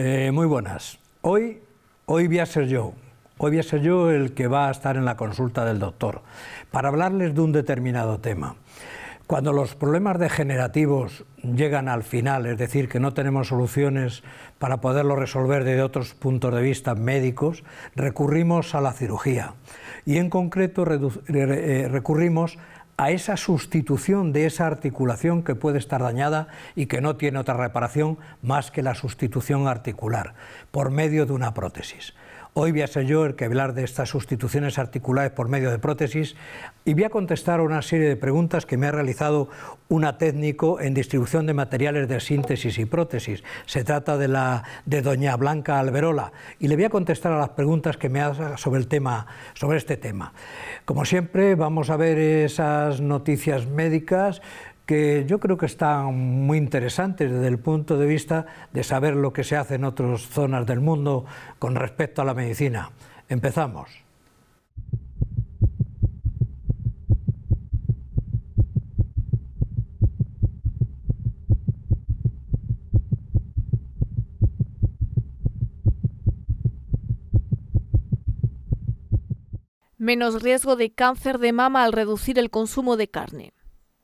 Eh, muy buenas. Hoy, hoy voy a ser yo. Hoy voy a ser yo el que va a estar en la consulta del doctor para hablarles de un determinado tema. Cuando los problemas degenerativos llegan al final, es decir, que no tenemos soluciones para poderlo resolver desde otros puntos de vista médicos, recurrimos a la cirugía. Y en concreto eh, recurrimos a esa sustitución de esa articulación que puede estar dañada y que no tiene otra reparación más que la sustitución articular por medio de una prótesis. Hoy voy a el que hablar de estas sustituciones articulares por medio de prótesis y voy a contestar una serie de preguntas que me ha realizado una técnico en distribución de materiales de síntesis y prótesis. Se trata de la de doña Blanca Alberola y le voy a contestar a las preguntas que me hace sobre el tema sobre este tema. Como siempre vamos a ver esas noticias médicas que yo creo que están muy interesantes desde el punto de vista de saber lo que se hace en otras zonas del mundo con respecto a la medicina. Empezamos. Menos riesgo de cáncer de mama al reducir el consumo de carne.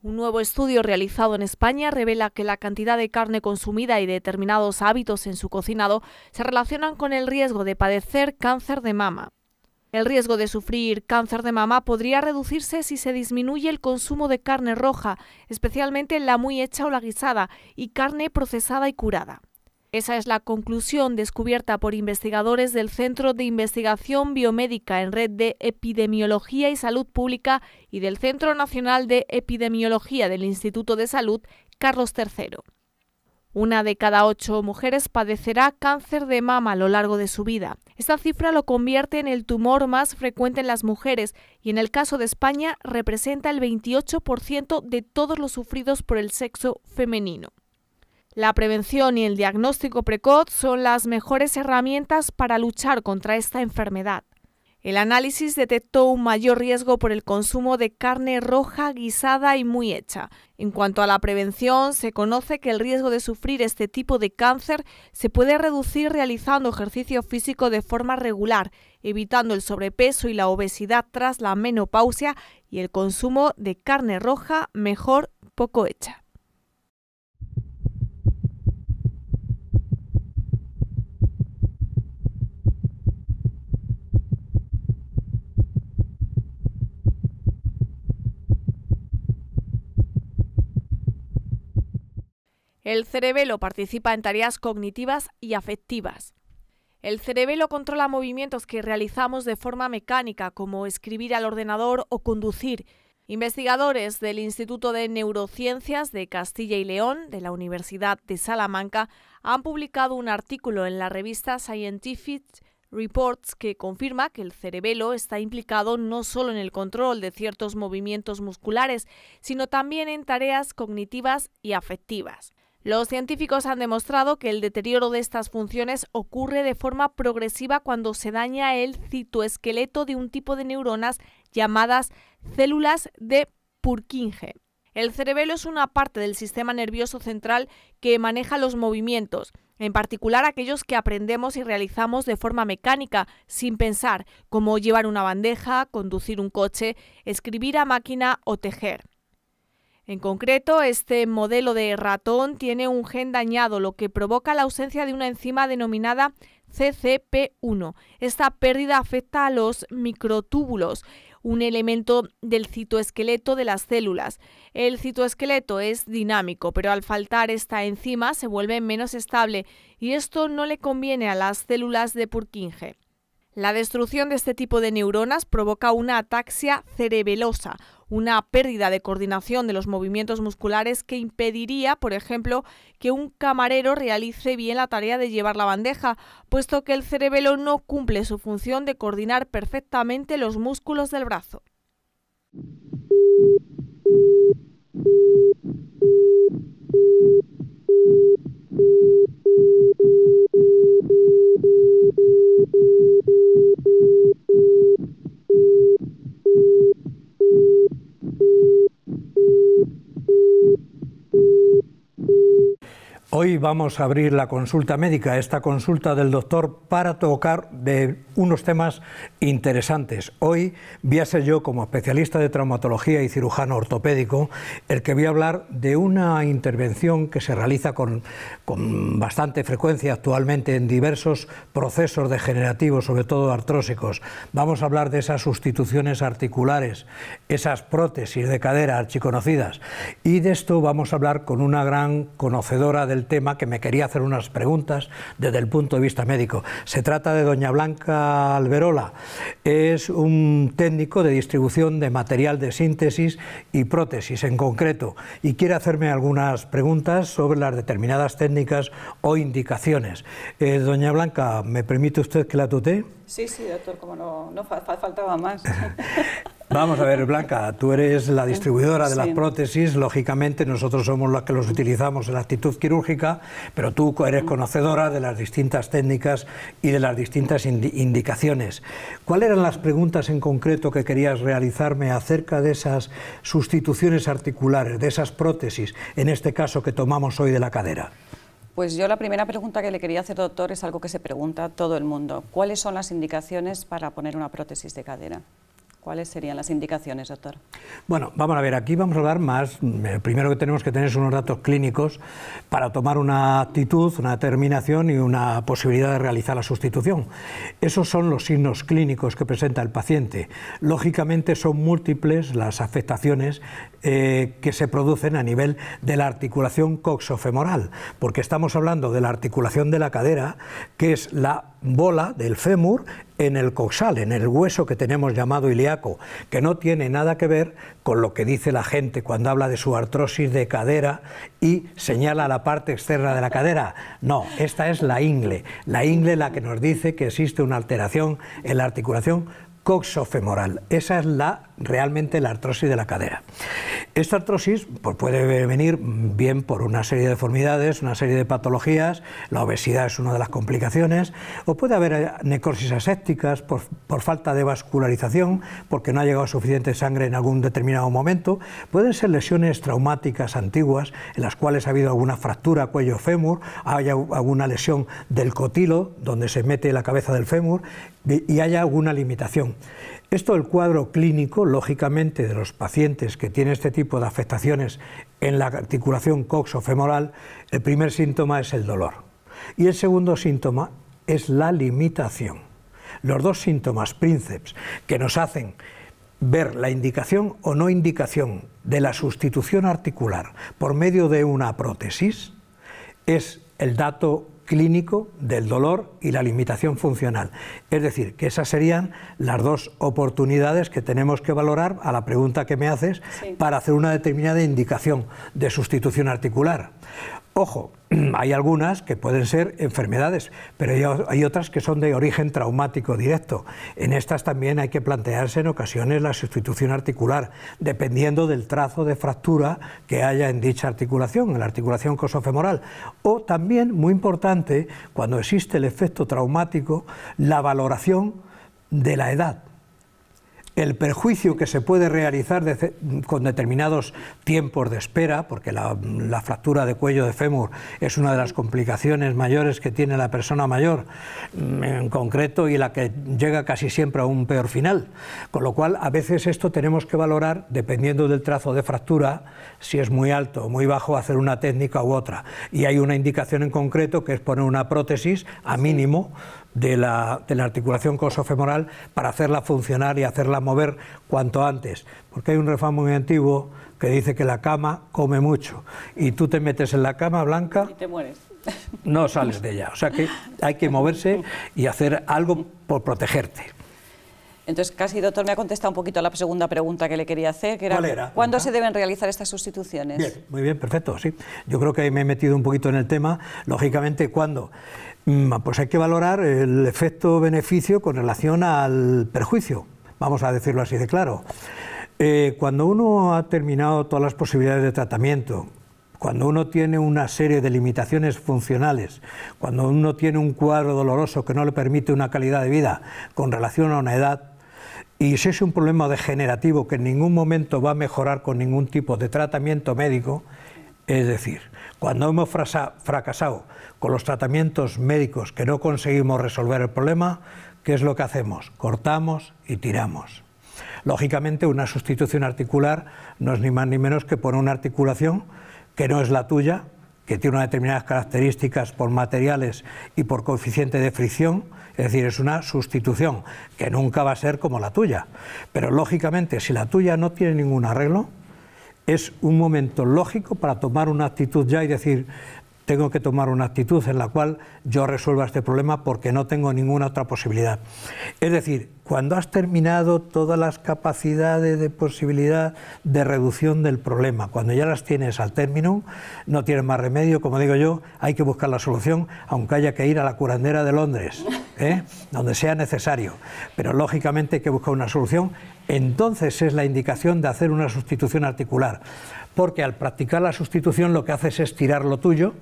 Un nuevo estudio realizado en España revela que la cantidad de carne consumida y determinados hábitos en su cocinado se relacionan con el riesgo de padecer cáncer de mama. El riesgo de sufrir cáncer de mama podría reducirse si se disminuye el consumo de carne roja, especialmente la muy hecha o la guisada, y carne procesada y curada. Esa es la conclusión descubierta por investigadores del Centro de Investigación Biomédica en Red de Epidemiología y Salud Pública y del Centro Nacional de Epidemiología del Instituto de Salud Carlos III. Una de cada ocho mujeres padecerá cáncer de mama a lo largo de su vida. Esta cifra lo convierte en el tumor más frecuente en las mujeres y en el caso de España representa el 28% de todos los sufridos por el sexo femenino. La prevención y el diagnóstico precoz son las mejores herramientas para luchar contra esta enfermedad. El análisis detectó un mayor riesgo por el consumo de carne roja guisada y muy hecha. En cuanto a la prevención, se conoce que el riesgo de sufrir este tipo de cáncer se puede reducir realizando ejercicio físico de forma regular, evitando el sobrepeso y la obesidad tras la menopausia y el consumo de carne roja mejor poco hecha. El cerebelo participa en tareas cognitivas y afectivas. El cerebelo controla movimientos que realizamos de forma mecánica, como escribir al ordenador o conducir. Investigadores del Instituto de Neurociencias de Castilla y León, de la Universidad de Salamanca, han publicado un artículo en la revista Scientific Reports que confirma que el cerebelo está implicado no solo en el control de ciertos movimientos musculares, sino también en tareas cognitivas y afectivas. Los científicos han demostrado que el deterioro de estas funciones ocurre de forma progresiva cuando se daña el citoesqueleto de un tipo de neuronas llamadas células de Purkinje. El cerebelo es una parte del sistema nervioso central que maneja los movimientos, en particular aquellos que aprendemos y realizamos de forma mecánica, sin pensar, como llevar una bandeja, conducir un coche, escribir a máquina o tejer. En concreto, este modelo de ratón tiene un gen dañado, lo que provoca la ausencia de una enzima denominada CCP1. Esta pérdida afecta a los microtúbulos, un elemento del citoesqueleto de las células. El citoesqueleto es dinámico, pero al faltar esta enzima se vuelve menos estable y esto no le conviene a las células de Purkinje. La destrucción de este tipo de neuronas provoca una ataxia cerebelosa, una pérdida de coordinación de los movimientos musculares que impediría, por ejemplo, que un camarero realice bien la tarea de llevar la bandeja, puesto que el cerebelo no cumple su función de coordinar perfectamente los músculos del brazo. Thank you. Hoy vamos a abrir la consulta médica, esta consulta del doctor, para tocar de unos temas interesantes. Hoy voy a ser yo, como especialista de traumatología y cirujano ortopédico, el que voy a hablar de una intervención que se realiza con, con bastante frecuencia actualmente en diversos procesos degenerativos, sobre todo artrósicos. Vamos a hablar de esas sustituciones articulares, esas prótesis de cadera archiconocidas. Y de esto vamos a hablar con una gran conocedora del tema, que me quería hacer unas preguntas desde el punto de vista médico. Se trata de doña Blanca Alberola. Es un técnico de distribución de material de síntesis y prótesis en concreto y quiere hacerme algunas preguntas sobre las determinadas técnicas o indicaciones. Eh, doña Blanca, ¿me permite usted que la tutee? Sí, sí, doctor, como no, no faltaba más. Vamos a ver, Blanca, tú eres la distribuidora de las prótesis, lógicamente nosotros somos los que los utilizamos en la actitud quirúrgica, pero tú eres mm. conocedora de las distintas técnicas y de las distintas indicaciones. ¿Cuáles eran las preguntas en concreto que querías realizarme acerca de esas sustituciones articulares, de esas prótesis, en este caso que tomamos hoy de la cadera? Pues yo la primera pregunta que le quería hacer, doctor, es algo que se pregunta todo el mundo. ¿Cuáles son las indicaciones para poner una prótesis de cadera? ¿Cuáles serían las indicaciones, doctor? Bueno, vamos a ver, aquí vamos a hablar más. Mm, eh, primero que tenemos que tener unos datos clínicos para tomar una actitud, una determinación y una posibilidad de realizar la sustitución. Esos son los signos clínicos que presenta el paciente. Lógicamente son múltiples las afectaciones eh, que se producen a nivel de la articulación coxofemoral, porque estamos hablando de la articulación de la cadera, que es la bola del fémur en el coxal, en el hueso que tenemos llamado ilíaco, que no tiene nada que ver con lo que dice la gente cuando habla de su artrosis de cadera y señala la parte externa de la cadera. No, esta es la ingle, la ingle la que nos dice que existe una alteración en la articulación coxofemoral. Esa es la realmente la artrosis de la cadera. Esta artrosis pues, puede venir bien por una serie de deformidades, una serie de patologías, la obesidad es una de las complicaciones, o puede haber eh, necrosis asépticas por, por falta de vascularización, porque no ha llegado suficiente sangre en algún determinado momento, pueden ser lesiones traumáticas antiguas, en las cuales ha habido alguna fractura cuello-fémur, haya alguna lesión del cotilo, donde se mete la cabeza del fémur, y haya alguna limitación. Esto, el cuadro clínico, lógicamente, de los pacientes que tienen este tipo de afectaciones en la articulación coxofemoral, el primer síntoma es el dolor. Y el segundo síntoma es la limitación. Los dos síntomas príncipes que nos hacen ver la indicación o no indicación de la sustitución articular por medio de una prótesis es el dato clínico del dolor y la limitación funcional. Es decir, que esas serían las dos oportunidades que tenemos que valorar a la pregunta que me haces para hacer una determinada indicación de sustitución articular. Ojo, hay algunas que pueden ser enfermedades, pero hay otras que son de origen traumático directo. En estas también hay que plantearse en ocasiones la sustitución articular, dependiendo del trazo de fractura que haya en dicha articulación, en la articulación cosofemoral. O también, muy importante, cuando existe el efecto traumático, la valoración de la edad el perjuicio que se puede realizar con determinados tiempos de espera, porque la, la, fractura de cuello de fémur es una de las complicaciones mayores que tiene la persona mayor mm, en concreto y la que llega casi siempre a un peor final. Con lo cual, a veces esto tenemos que valorar, dependiendo del trazo de fractura, si es muy alto o muy bajo, hacer una técnica u otra. Y hay una indicación en concreto que es poner una prótesis a mínimo de la, de la articulación cosofemoral para hacerla funcionar y hacerla mover cuanto antes. Porque hay un refrán muy antiguo que dice que la cama come mucho y tú te metes en la cama blanca y te mueres. No sales de ella, o sea que hay que moverse y hacer algo por protegerte. Entonces, casi, doctor, me ha contestado un poquito a la segunda pregunta que le quería hacer, que era, ¿cuándo se deben realizar estas sustituciones? Bien, muy bien, perfecto, sí. Yo creo que me he metido un poquito en el tema. Lógicamente, ¿cuándo? Mm, pues hay que valorar el efecto-beneficio con relación al perjuicio, vamos a decirlo así de claro. Eh, cuando uno ha terminado todas las posibilidades de tratamiento, cuando uno tiene una serie de limitaciones funcionales, cuando uno tiene un cuadro doloroso que no le permite una calidad de vida con relación a una edad, y si es un problema degenerativo que en ningún momento va a mejorar con ningún tipo de tratamiento médico, es decir, cuando hemos fracasado con los tratamientos médicos que no conseguimos resolver el problema, ¿qué es lo que hacemos? Cortamos y tiramos. Lógicamente, una sustitución articular no es ni más ni menos que poner una articulación que no es la tuya, que tiene unas determinadas características por materiales y por coeficiente de fricción, es decir, es una sustitución que nunca va a ser como la tuya. Pero lógicamente, si la tuya no tiene ningún arreglo, es un momento lógico para tomar una actitud ya y decir, tengo que tomar una actitud en la cual yo resuelva este problema porque no tengo ninguna otra posibilidad. Es decir, cuando has terminado todas las capacidades de posibilidad de reducción del problema, cuando ya las tienes al término, no tienes más remedio, como digo yo, hay que buscar la solución, aunque haya que ir a la curandera de Londres, ¿eh? donde sea necesario. Pero lógicamente hay que buscar una solución, entonces es la indicación de hacer una sustitución articular, porque al practicar la sustitución lo que haces es tirar lo tuyo,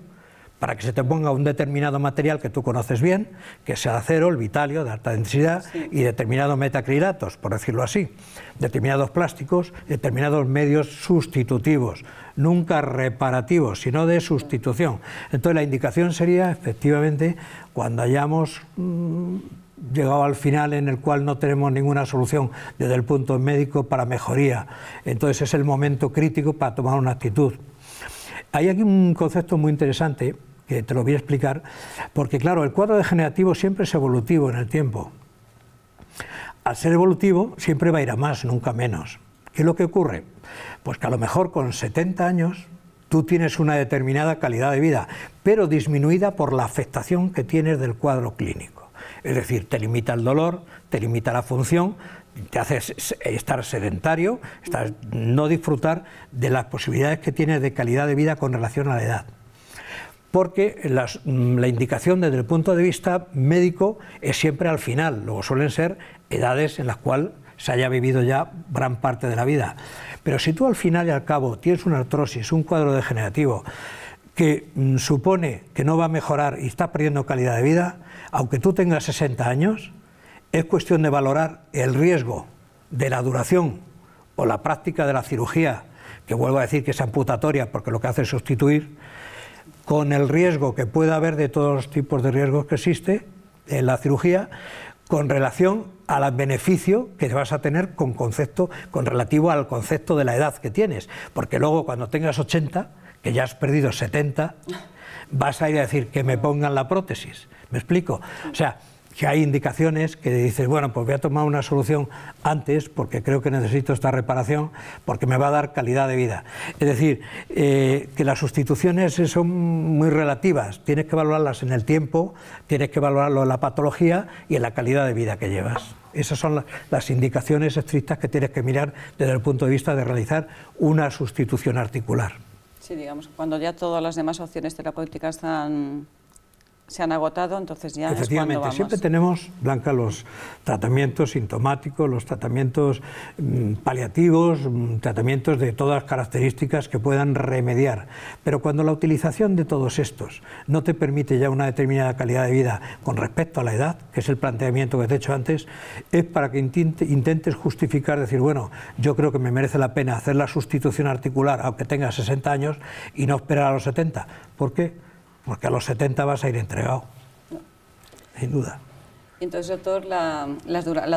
para que se te ponga un determinado material que tú conoces bien, que sea acero, el vitalio de alta densidad y determinados metacrilatos, por decirlo así, determinados plásticos, determinados medios sustitutivos, nunca reparativos, sino de sustitución. Entonces la indicación sería efectivamente cuando hayamos mm, llegado al final en el cual no tenemos ninguna solución desde el punto médico para mejoría. Entonces es el momento crítico para tomar una actitud. Hay aquí un concepto muy interesante te lo voy a explicar, porque claro, el cuadro degenerativo siempre es evolutivo en el tiempo. Al ser evolutivo siempre va a ir a más, nunca menos. ¿Qué es lo que ocurre? Pues que a lo mejor con 70 años tú tienes una determinada calidad de vida, pero disminuida por la afectación que tienes del cuadro clínico. Es decir, te limita el dolor, te limita la función, te hace estar sedentario, no disfrutar de las posibilidades que tienes de calidad de vida con relación a la edad porque mm, la indicación desde el punto de vista médico es siempre al final, luego suelen ser edades en las cuales se haya vivido ya gran parte de la vida. Pero si tú al final y al cabo tienes una artrosis, un cuadro degenerativo, que mm, supone que no va a mejorar y está perdiendo calidad de vida, aunque tú tengas 60 años, es cuestión de valorar el riesgo de la duración o la práctica de la cirugía, que vuelvo a decir que es amputatoria porque lo que hace es sustituir, con el riesgo que pueda haber de todos los tipos de riesgos que existe en la cirugía, con relación al beneficio que vas a tener con concepto, con relativo al concepto de la edad que tienes. Porque luego cuando tengas 80, que ya has perdido 70, vas a ir a decir que me pongan la prótesis. ¿Me explico? O sea, que hay indicaciones que dices, bueno, pues voy a tomar una solución antes porque creo que necesito esta reparación porque me va a dar calidad de vida. Es decir, eh, que las sustituciones son muy relativas, tienes que valorarlas en el tiempo, tienes que valorarlo en la patología y en la calidad de vida que llevas. Esas son las, las indicaciones estrictas que tienes que mirar desde el punto de vista de realizar una sustitución articular. Sí, digamos, cuando ya todas las demás opciones terapéuticas están se han agotado, entonces ya es vamos. Siempre tenemos, Blanca, los tratamientos sintomáticos, los tratamientos mm, paliativos, mm, tratamientos de todas las características que puedan remediar. Pero cuando la utilización de todos estos no te permite ya una determinada calidad de vida con respecto a la edad, que es el planteamiento que te he hecho antes, es para que intentes justificar, decir, bueno, yo creo que me merece la pena hacer la sustitución articular aunque tenga 60 años y no esperar a los 70. ¿Por qué? porque a los 70 vas a ir entregado, sin duda. Entonces, doctor, la,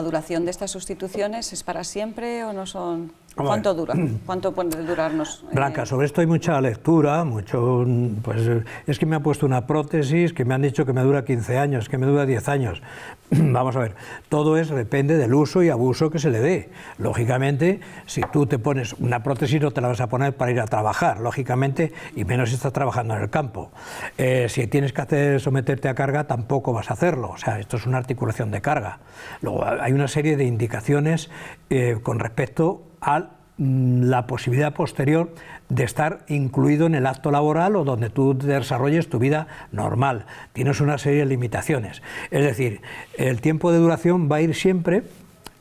duración de estas sustituciones es para siempre o no son... ¿Cuánto dura? ¿Cuánto puede durarnos? Eh? Blanca, sobre esto hay mucha lectura, mucho, pues es que me han puesto una prótesis, que me han dicho que me dura 15 años, que me dura 10 años. Vamos a ver, todo es depende del uso y abuso que se le dé. Lógicamente, si tú te pones una prótesis no te la vas a poner para ir a trabajar, lógicamente, y menos si estás trabajando en el campo. Eh, si tienes que hacer, someterte a carga, tampoco vas a hacerlo. O sea, esto es una articulación de carga. Luego hay una serie de indicaciones eh, con respecto al Mm, la posibilidad posterior de estar incluido en el acto laboral o donde tú desarrolles tu vida normal. Tienes una serie de limitaciones. Es decir, el tiempo de duración va a ir siempre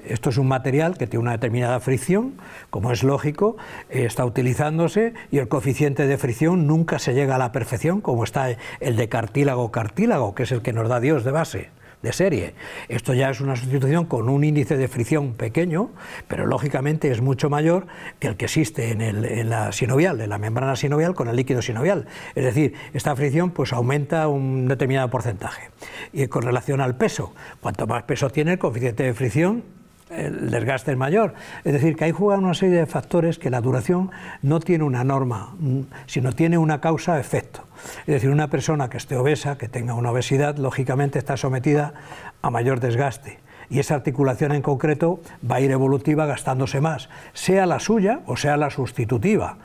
esto es un material que tiene una determinada fricción, como es lógico, está utilizándose y el coeficiente de fricción nunca se llega a la perfección, como está el de cartílago-cartílago, que es el que nos da Dios de base de serie. Esto ya es una sustitución con un índice de fricción pequeño, pero lógicamente es mucho mayor que el que existe en, la sinovial, en la membrana sinovial con el líquido sinovial. Es decir, esta fricción pues aumenta un determinado porcentaje. Y con relación al peso, cuanto más peso tiene el coeficiente de fricción, el desgaste es mayor. Es decir, que ahí juegan una serie de factores que la duración no tiene una norma, mm, sino tiene una causa-efecto. Es decir, una persona que esté obesa, que tenga una obesidad, lógicamente está sometida a mayor desgaste y esa articulación en concreto va a ir evolutiva gastándose más, sea la suya o sea la sustitutiva.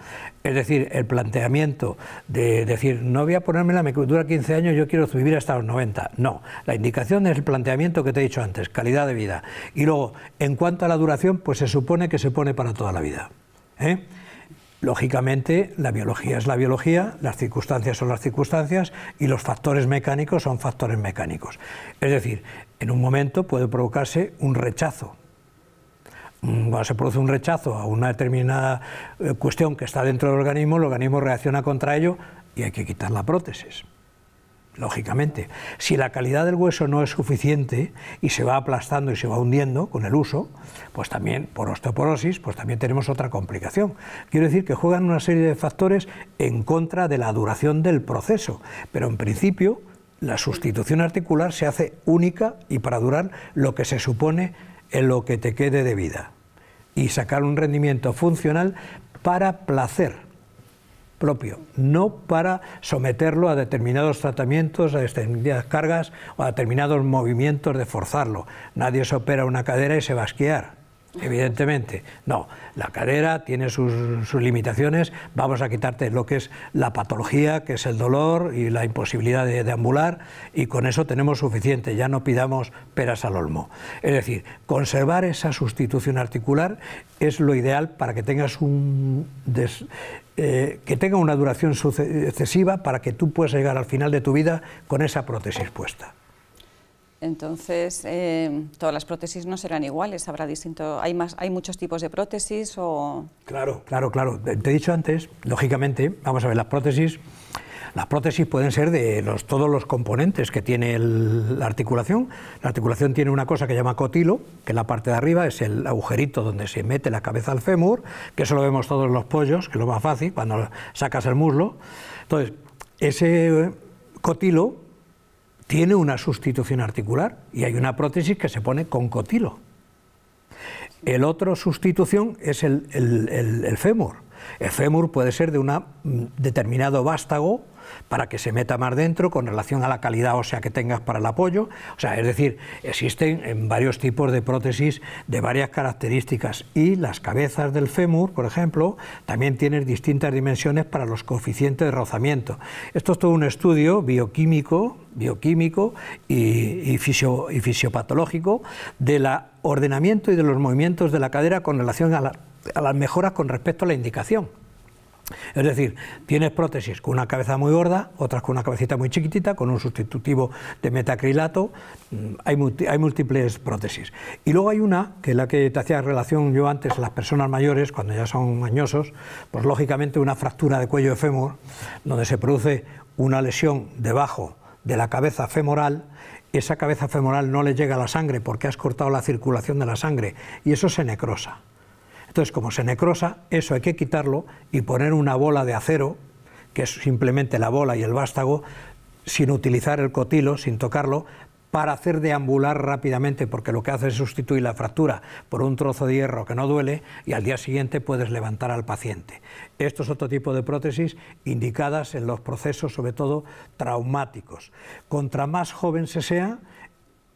Es decir, el planteamiento de decir, no voy a ponerme la dura 15 años, yo quiero vivir hasta los 90. No, la indicación es el planteamiento que te he dicho antes, calidad de vida. Y luego, en cuanto a la duración, pues se supone que se pone para toda la vida. ¿eh? Lógicamente, la biología es la biología, las circunstancias son las circunstancias y los factores mecánicos son factores mecánicos. Es decir, en un momento puede provocarse un rechazo. Mm, cuando se produce un rechazo a una determinada eh, cuestión que está dentro del organismo, el organismo reacciona contra ello y hay que quitar la prótesis. Lógicamente, si la calidad del hueso no es suficiente y se va aplastando y se va hundiendo con el uso, pues también por osteoporosis, pues también tenemos otra complicación. Quiero decir que juegan una serie de factores en contra de la duración del proceso, pero en principio la sustitución articular se hace única y para durar lo que se supone en lo que te quede de vida y sacar un rendimiento funcional para placer propio, no para someterlo a determinados tratamientos, a determinadas cargas o a determinados movimientos de forzarlo. Nadie se opera una cadera y se va a esquiar. Evidentemente, no. La carrera tiene sus, limitaciones. Vamos a quitarte lo que es la patología, que es el dolor y la imposibilidad de, ambular, y con eso tenemos suficiente. Ya no pidamos peras al olmo. Es decir, conservar esa sustitución articular es lo ideal para que tengas un eh, que tenga una duración excesiva para que tú puedas llegar al final de tu vida con esa prótesis puesta. Entonces, em, todas las prótesis no serán iguales, habrá distinto, hay, más, hay muchos tipos de prótesis o... Claro, claro, claro. Te he dicho antes, lógicamente, vamos a ver, las prótesis, las prótesis pueden ser de los, todos los componentes que tiene la articulación. La articulación tiene una cosa que llama cotilo, que en la parte de arriba es el agujerito donde se mete la cabeza al fémur, que eso lo vemos todos los pollos, que es lo más fácil, cuando sacas el muslo. Entonces, ese cotilo tiene una sustitución articular y hay una prótesis que se pone con cotilo. El otro sustitución es el, el, fémur el fémur puede ser de un mm, determinado vástago para que se meta más dentro con relación a la calidad ósea que tengas para el apoyo. O sea, es decir, existen varios tipos de prótesis de varias características y las cabezas del fémur, por ejemplo, también tienen distintas dimensiones para los coeficientes de rozamiento. Esto es todo un estudio bioquímico, bioquímico y, y, y fisiopatológico del ordenamiento y de los movimientos de la cadera con relación a la a las mejoras con respecto a la indicación. Es decir, tienes prótesis con una cabeza muy gorda, otras con una cabecita muy chiquitita, con un sustitutivo de metacrilato, mm, hay, múltiples prótesis. Y luego hay una, que es la que te hacía relación yo antes, las personas mayores, cuando ya son añosos, pues lógicamente una fractura de cuello de fémur, donde se produce una lesión debajo de la cabeza femoral, esa cabeza femoral no le llega a la sangre porque has cortado la circulación de la sangre y eso se necrosa. Entonces, como se necrosa, eso hay que quitarlo y poner una bola de acero, que es simplemente la bola y el vástago, sin utilizar el cotilo, sin tocarlo, para hacer deambular rápidamente, porque lo que hace es sustituir la fractura por un trozo de hierro que no duele y al día siguiente puedes levantar al paciente. Esto es otro tipo de prótesis indicadas en los procesos, sobre todo traumáticos. Contra más joven se sea,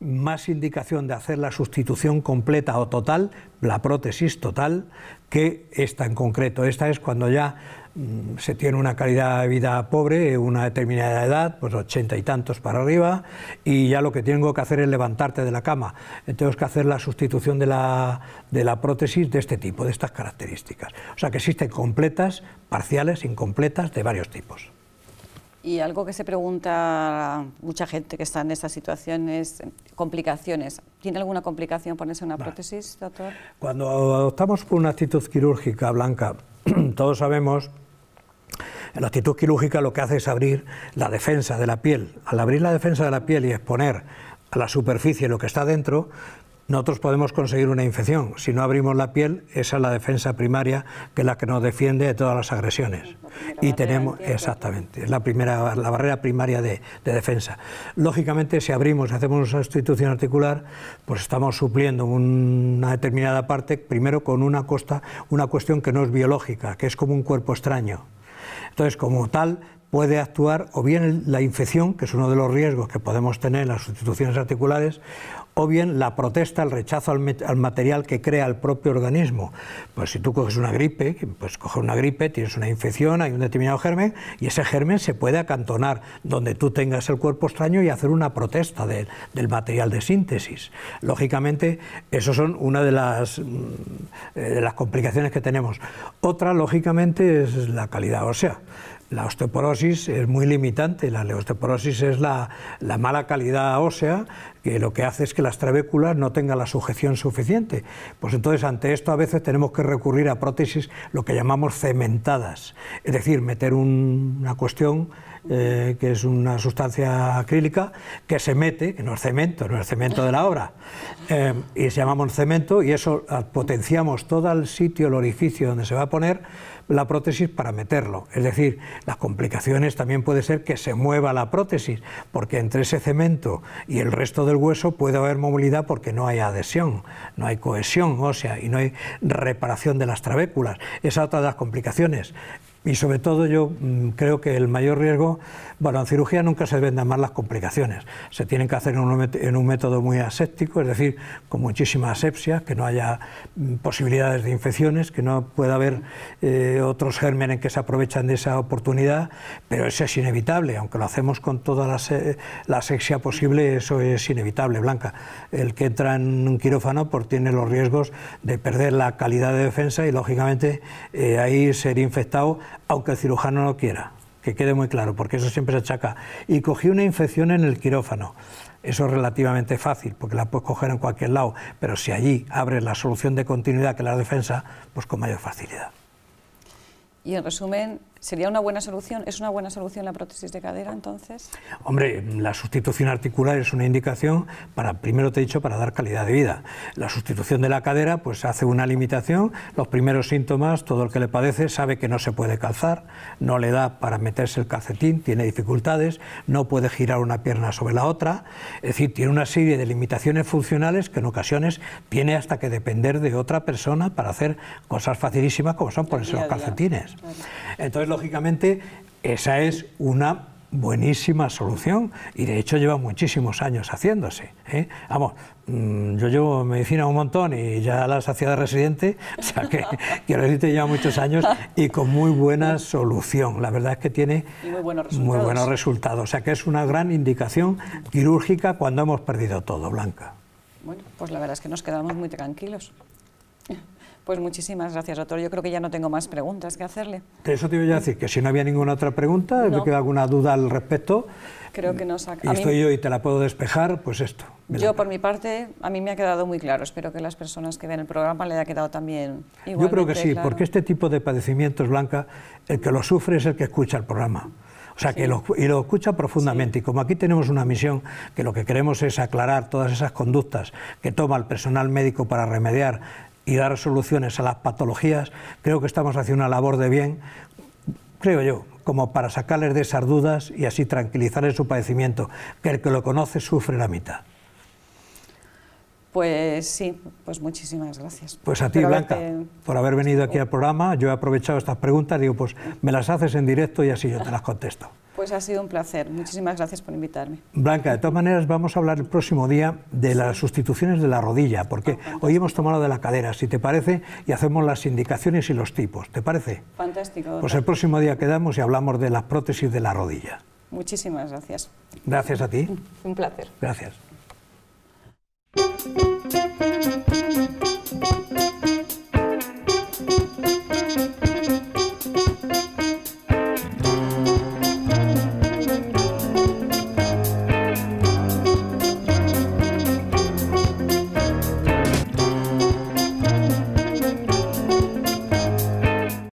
más indicación de hacer la sustitución completa o total, la prótesis total, que esta en concreto. Esta es cuando ya mm, se tiene una calidad de vida pobre, una determinada edad, pues ochenta y tantos para arriba, y ya lo que tengo que hacer es levantarte de la cama. Tengo que hacer la sustitución de la, de la prótesis de este tipo, de estas características. O sea que existen completas, parciales, incompletas, de varios tipos. Y algo que se pregunta mucha gente que está en estas situaciones, complicaciones. ¿Tiene alguna complicación ponerse una prótesis, doctor? Cuando adoptamos por una actitud quirúrgica blanca, todos sabemos la actitud quirúrgica lo que hace es abrir la defensa de la piel. Al abrir la defensa de la piel y exponer a la superficie lo que está dentro, nosotros podemos conseguir una infección. Si no abrimos la piel, esa es la defensa primaria, que es la que nos defiende de todas las agresiones. y tenemos, exactamente, es la, primera, la barrera primaria de, defensa. Lógicamente, si abrimos y hacemos una sustitución articular, pues estamos supliendo una determinada parte, primero con una, costa, una cuestión que no es biológica, que es como un cuerpo extraño. Entonces, como tal, puede actuar o bien la infección, que es uno de los riesgos que podemos tener en las sustituciones articulares, o bien la protesta, el rechazo al, material que crea el propio organismo. Pues si tú coges una gripe, pues coges una gripe, tienes una infección, hay un determinado germen y ese germen se puede acantonar donde tú tengas el cuerpo extraño y hacer una protesta del material de síntesis. Lógicamente, eso son una de las, mm, eh, las complicaciones que tenemos. Otra, lógicamente, es la calidad ósea la osteoporosis es muy limitante. La osteoporosis es la, mala calidad ósea que lo que hace es que las trabéculas no tengan la sujeción suficiente. Pues entonces ante esto a veces tenemos que recurrir a prótesis lo que llamamos cementadas, es decir, meter una cuestión eh, que es una sustancia acrílica que se mete, que no es cemento, no es cemento de la obra, eh, y se llamamos cemento y eso ah, potenciamos todo el sitio, el orificio donde se va a poner la prótesis para meterlo. Es decir, las complicaciones también puede ser que se mueva la prótesis, porque entre ese cemento y el resto del hueso puede haber movilidad porque no hay adhesión, no hay cohesión ósea y no hay reparación de las trabéculas. Esa es otra de las complicaciones. Y sobre todo yo mm, creo que el mayor riesgo, bueno, en cirugía nunca se deben más las complicaciones, se tienen que hacer en un, método muy aséptico, es decir, con muchísima asepsia, que no haya mm, posibilidades de infecciones, que no pueda haber eh, otros gérmenes que se aprovechan de esa oportunidad, pero eso es inevitable, aunque lo hacemos con toda la, la asepsia posible, eso es inevitable, Blanca. El que entra en un quirófano por, pues tiene los riesgos de perder la calidad de defensa y lógicamente eh, ahí ser infectado aunque el cirujano no quiera, que quede muy claro, porque eso siempre se achaca. Y cogí una infección en el quirófano. Eso es relativamente fácil, porque la puedes coger en cualquier lado, pero si allí abres la solución de continuidad que la defensa, pues con mayor facilidad. Y en resumen, ¿Sería una buena solución? ¿Es una buena solución la prótesis de cadera entonces? Hombre, la sustitución articular es una indicación para, primero te he dicho, para dar calidad de vida. La sustitución de la cadera pues hace una limitación, los primeros síntomas, todo el que le padece sabe que no se puede calzar, no le da para meterse el calcetín, tiene dificultades, no puede girar una pierna sobre la otra, es decir, tiene una serie de limitaciones funcionales que en ocasiones tiene hasta que depender de otra persona para hacer cosas facilísimas como son ponerse los calcetines. Entonces lógicamente, esa es una buenísima solución y de hecho lleva muchísimos años haciéndose. ¿eh? Vamos, mm, yo llevo medicina un montón y ya la de residente, o sea que quiero que lleva muchos años y con muy buena solución. La verdad es que tiene muy buenos resultados. O sea que es una gran indicación quirúrgica cuando hemos perdido todo, Blanca. Bueno, pues la verdad es que nos quedamos muy tranquilos. Pues muchísimas gracias, doctor. Yo creo que ya no tengo más preguntas que hacerle. Eso te iba a decir, que si no había ninguna otra pregunta, no. queda alguna duda al respecto. Creo que no Y estoy yo y te la puedo despejar, pues esto. Yo, por mi parte, a mí me ha quedado muy claro. Espero que las personas que ven el programa le haya quedado también igual. Yo creo que sí, porque este tipo de padecimientos, Blanca, el que lo sufre es el que escucha el programa. O sea, que lo, y lo escucha profundamente. Y como aquí tenemos una misión, que lo que queremos es aclarar todas esas conductas que toma el personal médico para remediar y dar soluciones a las patologías, creo que estamos haciendo una labor de bien, creo yo, como para sacarles de esas dudas y así tranquilizarles su padecimiento, que el que lo conoce sufre la mitad. Pues sí, pues muchísimas gracias. Pues a ti, Blanca, por haber venido aquí al programa. Yo he aprovechado estas preguntas, digo, pues me las haces en directo y así yo te las contesto. Pues ha sido un placer. Muchísimas gracias por invitarme. Blanca, de todas maneras vamos a hablar el próximo día de las sustituciones de la rodilla, porque ah, hoy hemos tomado de la cadera, si te parece, y hacemos las indicaciones y los tipos. ¿Te parece? Fantástico. Pues el próximo día quedamos y hablamos de las prótesis de la rodilla. Muchísimas gracias. Gracias a ti. Un placer. Gracias.